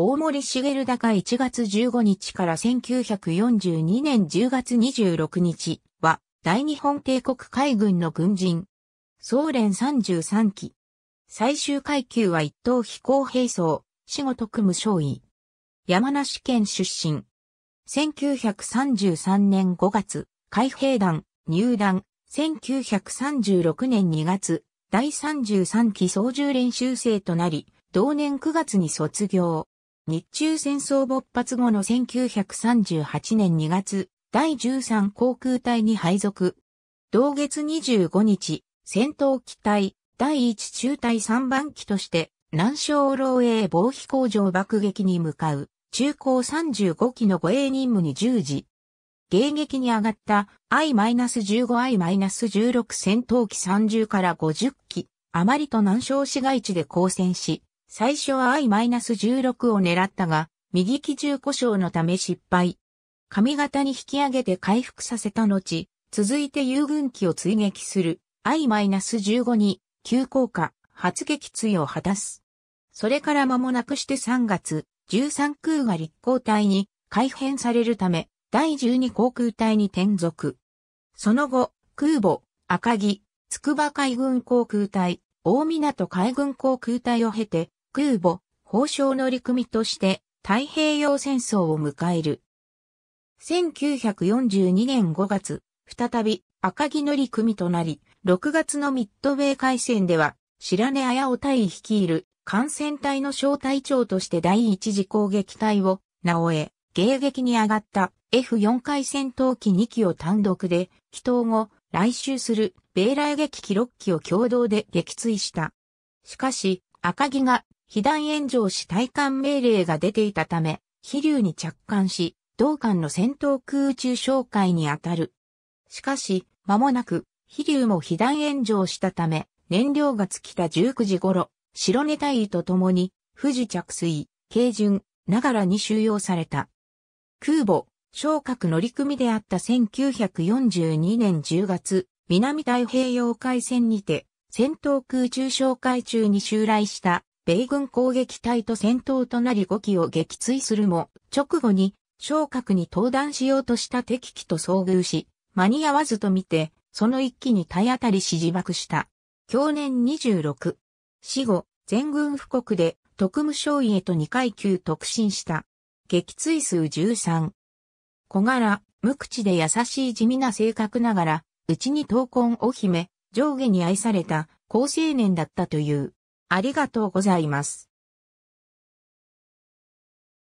大森茂高1月15日から1942年10月26日は大日本帝国海軍の軍人。総連33期。最終階級は一等飛行兵装、仕事組無少尉。山梨県出身。1933年5月、海兵団、入団。1936年2月、第33期操縦練習生となり、同年9月に卒業。日中戦争勃発後の1938年2月、第13航空隊に配属。同月25日、戦闘機隊、第1中隊3番機として、南小漏洩防飛工場爆撃に向かう、中高35機の護衛任務に従事。迎撃に上がった I-15I-16 戦闘機30から50機、余りと南小市街地で交戦し、最初は I-16 を狙ったが、右機重故障のため失敗。髪型に引き上げて回復させた後、続いて遊軍機を追撃する I-15 に急降下、発撃墜を果たす。それから間もなくして3月、13空が立航隊に改編されるため、第12航空隊に転属。その後、空母、赤城、筑波海軍航空隊、大港海軍航空隊を経て、空母、法相乗組として太平洋戦争を迎える。1942年5月、再び赤木乗組となり、6月のミッドウェー海戦では、白根綾尾隊率いる艦船隊の小隊長として第一次攻撃隊を、直得、迎撃に上がった F4 回戦闘機2機を単独で、祈祷後、来襲する米来撃機6機を共同で撃墜した。しかし、赤木が被弾炎上し対艦命令が出ていたため、飛竜に着艦し、同艦の戦闘空中哨戒に当たる。しかし、間もなく、飛竜も被弾炎上したため、燃料が尽きた19時頃、白根隊員と共に、富士着水、軽巡、ながらに収容された。空母、昇格乗組であった1942年10月、南太平洋海戦にて、戦闘空中哨戒中に襲来した米軍攻撃隊と戦闘となり5機を撃墜するも、直後に、昇格に登壇しようとした敵機と遭遇し、間に合わずと見て、その一機に体当たりし自爆した。去年26。死後、全軍布告で特務省尉へと2階級特進した。撃墜数13。小柄、無口で優しい地味な性格ながら、うちに闘魂を秘め、上下に愛された、高青年だったという。ありがとうございます。